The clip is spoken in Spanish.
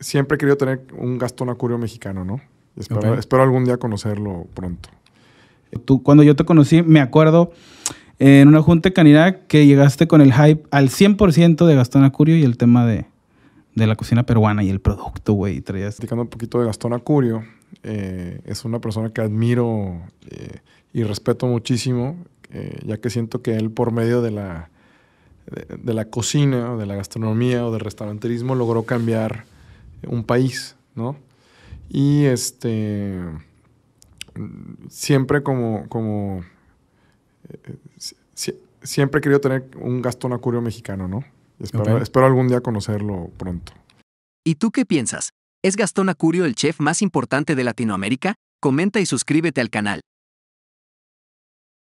siempre he querido tener un Gastón Acurio mexicano, ¿no? Espero, algún día conocerlo pronto. Tú, cuando yo te conocí, me acuerdo en una junta de canidad que llegaste con el hype al 100% de Gastón Acurio y el tema de, la cocina peruana y el producto, güey. Traías... explicando un poquito de Gastón Acurio, eh, es una persona que admiro eh, y respeto muchísimo, eh, ya que siento que él por medio de la, la cocina, de la gastronomía o del restauranterismo logró cambiar un país, ¿no? Y este, siempre como, como eh, siempre he querido tener un Gastón Acurio mexicano, ¿no? espero algún día conocerlo pronto. ¿Y tú qué piensas? ¿Es Gastón Acurio el chef más importante de Latinoamérica? Comenta y suscríbete al canal.